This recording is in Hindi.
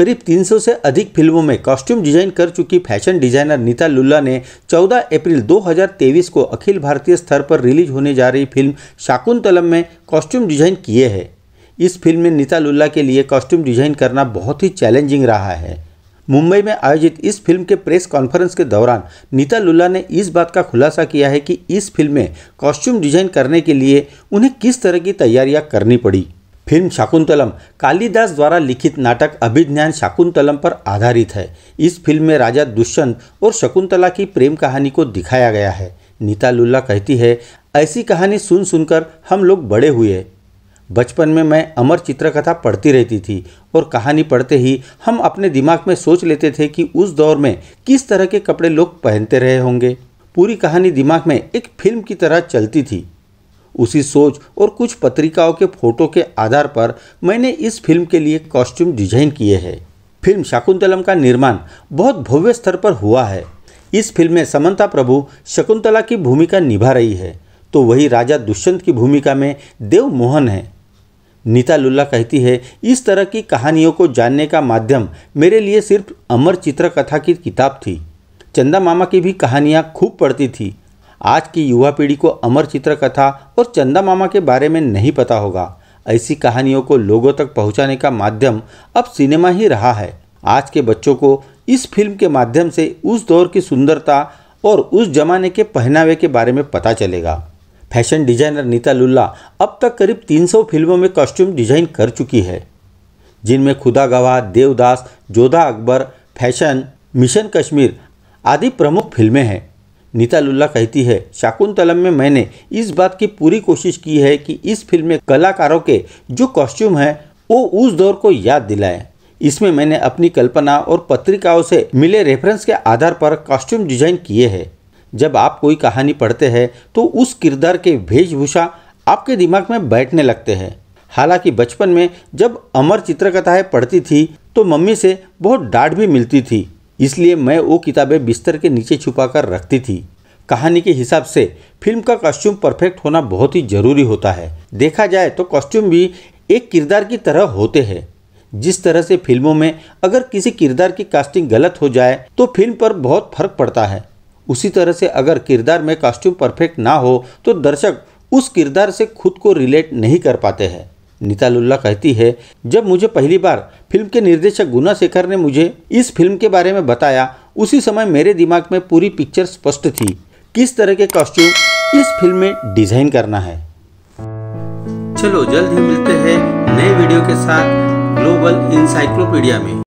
करीब 300 से अधिक फिल्मों में कॉस्ट्यूम डिजाइन कर चुकी फैशन डिजाइनर नीता लुल्ला ने 14 अप्रैल 2023 को अखिल भारतीय स्तर पर रिलीज होने जा रही फिल्म शाकुंतलम में कॉस्ट्यूम डिजाइन किए हैं इस फिल्म में नीता लुल्ला के लिए कॉस्ट्यूम डिजाइन करना बहुत ही चैलेंजिंग रहा है मुंबई में आयोजित इस फिल्म के प्रेस कॉन्फ्रेंस के दौरान नीता लुल्ला ने इस बात का खुलासा किया है कि इस फिल्म में कॉस्ट्यूम डिजाइन करने के लिए उन्हें किस तरह की तैयारियां करनी पड़ी फिल्म शाकुंतलम कालिदास द्वारा लिखित नाटक अभिज्ञान शाकुंतलम पर आधारित है इस फिल्म में राजा दुष्यंत और शकुंतला की प्रेम कहानी को दिखाया गया है नीता लुल्ला कहती है ऐसी कहानी सुन सुनकर हम लोग बड़े हुए बचपन में मैं अमर चित्रकथा पढ़ती रहती थी और कहानी पढ़ते ही हम अपने दिमाग में सोच लेते थे कि उस दौर में किस तरह के कपड़े लोग पहनते रहे होंगे पूरी कहानी दिमाग में एक फिल्म की तरह चलती थी उसी सोच और कुछ पत्रिकाओं के फोटो के आधार पर मैंने इस फिल्म के लिए कॉस्ट्यूम डिजाइन किए हैं फिल्म शकुंतलम का निर्माण बहुत भव्य स्तर पर हुआ है इस फिल्म में समंता प्रभु शकुंतला की भूमिका निभा रही है तो वही राजा दुष्यंत की भूमिका में देव मोहन है नीता लुल्ला कहती है इस तरह की कहानियों को जानने का माध्यम मेरे लिए सिर्फ अमर चित्रकथा की किताब थी चंदा मामा की भी कहानियाँ खूब पढ़ती थी आज की युवा पीढ़ी को अमर चित्र कथा और चंदा मामा के बारे में नहीं पता होगा ऐसी कहानियों को लोगों तक पहुंचाने का माध्यम अब सिनेमा ही रहा है आज के बच्चों को इस फिल्म के माध्यम से उस दौर की सुंदरता और उस जमाने के पहनावे के बारे में पता चलेगा फैशन डिजाइनर नीता लुल्ला अब तक करीब 300 फिल्मों में कॉस्ट्यूम डिजाइन कर चुकी है जिनमें खुदा गवाह देवदास जोधा अकबर फैशन मिशन कश्मीर आदि प्रमुख फिल्में हैं नीतालुल्ला कहती है शाकुंतलम में मैंने इस बात की पूरी कोशिश की है कि इस फिल्म में कलाकारों के जो कॉस्ट्यूम हैं वो उस दौर को याद दिलाएं इसमें मैंने अपनी कल्पना और पत्रिकाओं से मिले रेफरेंस के आधार पर कॉस्ट्यूम डिजाइन किए हैं जब आप कोई कहानी पढ़ते हैं तो उस किरदार के वेशभूषा आपके दिमाग में बैठने लगते हैं हालांकि बचपन में जब अमर चित्रकथाएँ पढ़ती थी तो मम्मी से बहुत डांट भी मिलती थी इसलिए मैं वो किताबें बिस्तर के नीचे छुपा कर रखती थी कहानी के हिसाब से फिल्म का कॉस्ट्यूम परफेक्ट होना बहुत ही जरूरी होता है देखा जाए तो कॉस्ट्यूम भी एक किरदार की तरह होते हैं जिस तरह से फिल्मों में अगर किसी किरदार की कास्टिंग गलत हो जाए तो फिल्म पर बहुत फर्क पड़ता है उसी तरह से अगर किरदार में कॉस्ट्यूम परफेक्ट ना हो तो दर्शक उस किरदार से खुद को रिलेट नहीं कर पाते हैं नितालुल्ला कहती है जब मुझे पहली बार फिल्म के निर्देशक गुना शेखर ने मुझे इस फिल्म के बारे में बताया उसी समय मेरे दिमाग में पूरी पिक्चर स्पष्ट थी किस तरह के कॉस्ट्यूम इस फिल्म में डिजाइन करना है चलो जल्द ही मिलते हैं नए वीडियो के साथ ग्लोबल इंसाइक्लोपीडिया में